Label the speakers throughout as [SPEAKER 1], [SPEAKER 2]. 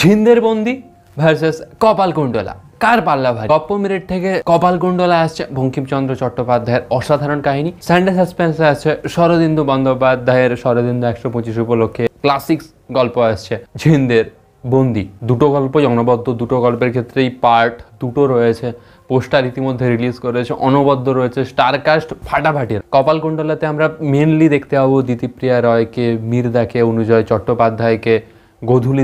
[SPEAKER 1] ঝিন্দের বন্দি ভার্সেস কপালকুণ্ডলা কার পাল্লা ভাই গপ্প মিরেট থেকে কপালকুণ্ডলা আসছে বঙ্কিমচন্দ্র চট্টোপাধ্যায়ের অসাধারণ কাহিনী স্যান্ডে সাসপেন্সে আসছে শরদিন্দু বন্দ্যোপাধ্যায়ের শরদিন্দু একশো পঁচিশ উপলক্ষে ক্লাসিক্স গল্প আসছে ঝিন্দের বন্দি দুটো গল্প অনবদ্য দুটো গল্পের ক্ষেত্রেই পার্ট দুটো রয়েছে পোস্টার ইতিমধ্যে রিলিজ করেছে অনবদ্য রয়েছে স্টারকাস্ট ফাটাফাটির কপালকুণ্ডলাতে আমরা মেনলি দেখতে পাবো দিতিপ্রিয়া রয়কে মির্দাকে অনুজয় চট্টোপাধ্যায়কে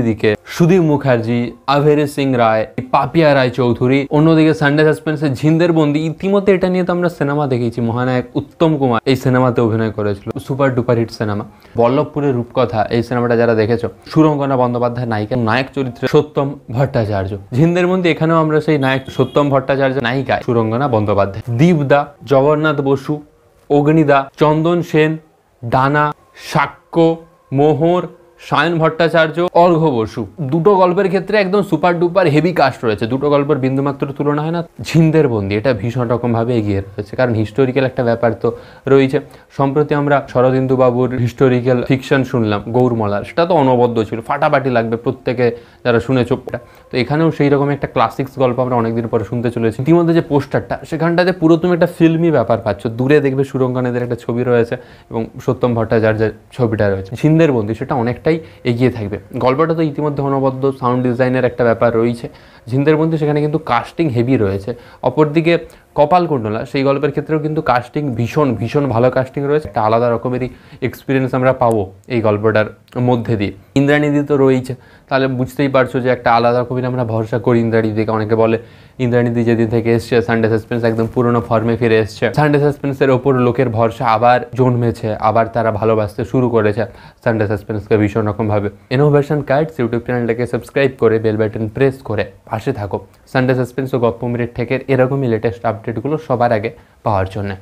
[SPEAKER 1] দিকে সুদীপ মুখার্জি আভেরে সিং রায় পাপিয়া রায় চৌধুরী অন্যদিকে সানডে সাসপেন্সের ঝিন্দের বন্দি ইতিমধ্যে এটা নিয়ে তো আমরা সিনেমা দেখেছি মহানায়ক উত্তম কুমার এই সিনেমাতে অভিনয় করেছিল সুপার ডুপার হিট সিনেমা বল্লভপুরের রূপকথা এই সিনেমাটা যারা দেখেছ সুরঙ্গনা বন্দ্যোপাধ্যায় নায়িকা নায়ক চরিত্রে সত্যম ভট্টাচার্য ঝিন্দের বন্দি এখানেও আমরা সেই নায়ক সত্যম ভট্টাচার্য নায়িকা সুরঙ্গনা বন্দ্যোপাধ্যায় দীপদা জগন্নাথ বসু অগ্নিদা চন্দন সেন ডানা সাক্ষ্য মোহর সায়ন ভট্টাচার্য অর্ঘ বসু দুটো গল্পের ক্ষেত্রে একদম সুপার ডুপার হেভি কাস্ট রয়েছে দুটো গল্পের বিন্দুমাত্র তুলনা হয় না ঝিন্দের বন্দি এটা ভীষণ রকমভাবে এগিয়ে রয়েছে কারণ হিস্টোরিক্যাল একটা ব্যাপার তো রয়েছে সম্প্রতি আমরা শরদিন্দু বাবুর হিস্টোরিক্যাল ফিকশন শুনলাম গৌরমলার সেটা তো অনবদ্য ছিল ফাটাফাটি লাগবে প্রত্যেকে যারা শুনেছ তো এখানেও সেই রকম একটা ক্লাসিক্স গল্প আমরা অনেকদিন পরে শুনতে চলেছি ইতিমধ্যে যে পোস্টারটা সেখানটাতে পুরো তুমি একটা ফিল্মি ব্যাপার পাচ্ছ দূরে দেখবে সুরঙ্গানেদের একটা ছবি রয়েছে এবং সত্যম ভট্টাচার্যের ছবিটা রয়েছে ঝিন্দের বন্দি সেটা অনেকটা অনেকটাই এগিয়ে থাকবে গল্পটা তো ইতিমধ্যে অনবদ্য সাউন্ড ডিজাইনের একটা ব্যাপার রয়েছে বন্ধু সেখানে কিন্তু কাস্টিং হেভি রয়েছে অপরদিকে কপাল কুণ্ডলা সেই গল্পের ক্ষেত্রেও কিন্তু কাস্টিং ভীষণ ভীষণ ভালো কাস্টিং রয়েছে একটা আলাদা রকমেরই এক্সপিরিয়েন্স আমরা পাবো এই গল্পটার মধ্যে দিয়ে ইন্দ্রাণীদি তো রয়েছে তাহলে বুঝতেই পারছো যে একটা আলাদা রকমের আমরা ভরসা করি ইন্দ্রাণীদিকে অনেকে বলে ইন্দ্রাণীদি যেদিন থেকে এসছে সানডে সাসপেন্স একদম পুরনো ফর্মে ফিরে এসছে সানডে সাসপেন্সের ওপর লোকের ভরসা আবার জন্মেছে আবার তারা ভালোবাসতে শুরু করেছে সানডে সাসপেন্সকে ভীষণ রকমভাবে ইনোভেশন কার্ডস ইউটিউব চ্যানেলটাকে সাবস্ক্রাইব করে বেল বাটন প্রেস করে পাশে থাকো সানডে সাসপেন্স ও গপ্প মিরেট থেকে এরকমই লেটেস্ট আপ আপডেটগুলো সবার আগে পাওয়ার জন্য